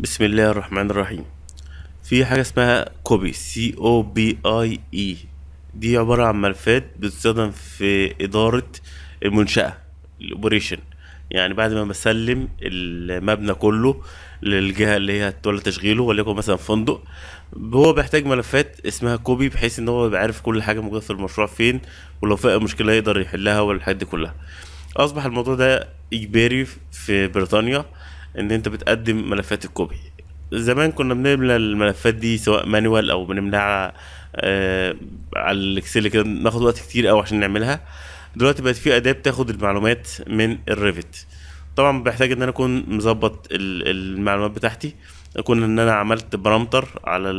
بسم الله الرحمن الرحيم في حاجة اسمها كوبي سي او بي اي اي دي عبارة عن ملفات بتستخدم في إدارة المنشأة الاوبريشن يعني بعد ما بسلم المبنى كله للجهة اللي هي هتولى تشغيله وليكن مثلا فندق هو بيحتاج ملفات اسمها كوبي بحيث ان هو يبقى عارف كل حاجة موجودة في المشروع فين ولو في مشكلة يقدر يحلها والحاجات دي كلها أصبح الموضوع ده إجباري في بريطانيا ان انت بتقدم ملفات الكوبي زمان كنا بنملى الملفات دي سواء مانوال او بنملاها آه على الاكسل كده ناخد وقت كتير قوي عشان نعملها دلوقتي بقت في اداه بتاخد المعلومات من الريفت طبعا بحتاج ان انا اكون مظبط المعلومات بتاعتي اكون ان انا عملت برامتر على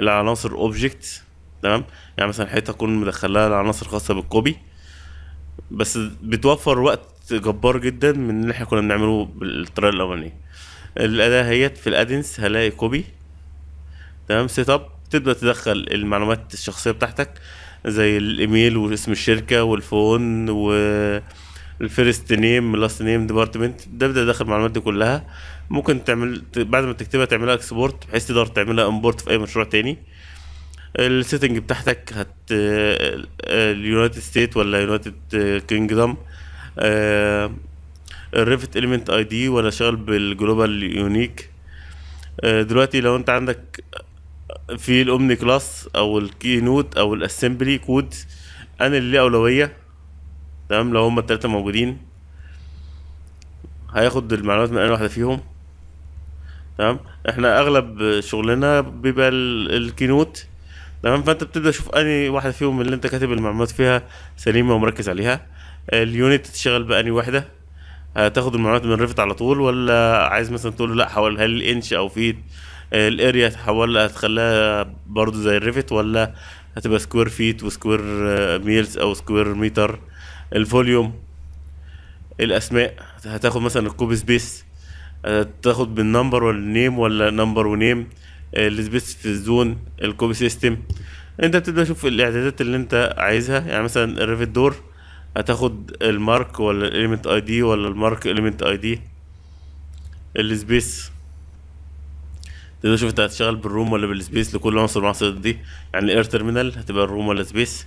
العناصر اوبجكت تمام يعني مثلا حته اكون مدخلها العناصر خاصه بالكوبي بس بتوفر وقت جبار جدا من اللي احنا كنا بنعمله بالطريقه الاولانيه الاداه هيت في الادنس هلاقي كوبي تمام سيت اب تبدا تدخل المعلومات الشخصيه بتاعتك زي الايميل واسم الشركه والفون والفيرست نيم لاست نيم ديبارتمنت ده بدا داخل المعلومات دي كلها ممكن تعمل بعد ما تكتبها تعملها اكسبورت بحيث تقدر تعملها امبورت في اي مشروع تاني السيتنج بتاعتك هت اليونايتد ستيت ولا يونايتد كينجدم آه، الريفت اليمنت اي دي وانا شغال بالجلوبال يونيك آه، دلوقتي لو انت عندك في الاومني كلاس او الكي نوت او الاسمبلي كود انا اللي ليه اولويه تمام لو هما التلاته موجودين هياخد المعلومات من انا واحده فيهم تمام احنا اغلب شغلنا بيبقى الكينوت تمام فانت بتبدا تشوف اني واحده فيهم اللي انت كاتب المعلومات فيها سليمه ومركز عليها اليونت تشتغل باني وحده آه، تاخد المعلومات من ريفت على طول ولا عايز مثلا تقول له لا حول هل الانش او فيت الاريا تحولها تخليها برضو زي الريفت ولا هتبقى سكوير فيت وسكوير آه، ميلز او سكوير متر الفوليوم الاسماء هتاخد مثلا الكوب سبيس آه، تاخد بالنمبر ولا النيم ولا نمبر ونيم السبيس في الزون الكوب سيستم انت بتبدا تشوف الاعدادات اللي انت عايزها يعني مثلا الريفت دور هتاخد المارك ولا الاليمنت اي دي ولا المارك اليمنت اي دي السبيس تقدر تشوف انت هتشتغل بالروم ولا بالسبيس لكل عنصر من العناصر دي يعني الاير تيرمينال هتبقى الروم ولا سبيس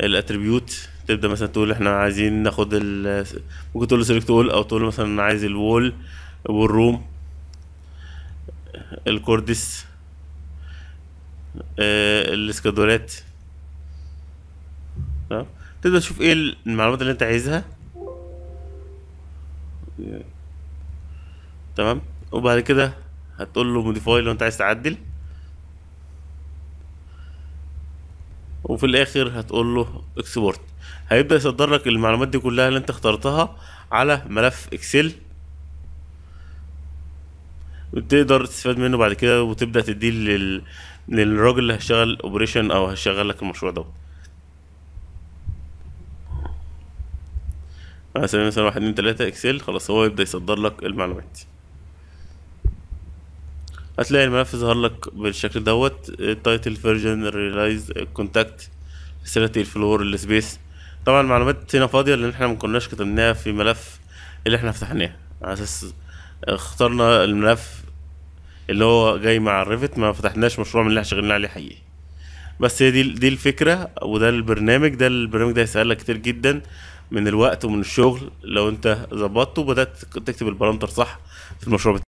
الاتريبيوت تبدا مثلا تقول احنا عايزين ناخد ال ممكن تقول سيلكت اول او تقول مثلا مثلا عايز الوول والروم الكوردس آه الاسكادولات تمام تقدر تشوف ايه المعلومات اللي انت عايزها تمام وبعد كده هتقول له موديفاي لو انت عايز تعدل وفي الاخر هتقول له اكسبورت هيبدا يصدر لك المعلومات دي كلها اللي انت اخترتها على ملف اكسل وتقدر تستفاد منه بعد كده وتبدا تديه لل... للراجل اللي هيشتغل اوبريشن او هيشغل لك المشروع دوت اسامي مثلا واحد اتنين تلاتة اكسل خلاص هو يبدأ يصدر لك المعلومات هتلاقي الملف ظهر لك بالشكل دوت التايتل فيرجن الريلايز الكونتاكت فاسيلتي الفلور السبيس طبعا المعلومات هنا فاضية لان احنا مكناش كتبناها في ملف اللي احنا فتحناه على اساس اخترنا الملف اللي هو جاي مع الريفت ما فتحناش مشروع من اللي احنا شغالين عليه حقيقي بس هي دي دي الفكره وده البرنامج ده البرنامج ده هيسألك كتير جدا من الوقت ومن الشغل لو انت ظبطته وبدات تكتب البارامتر صح في المشروع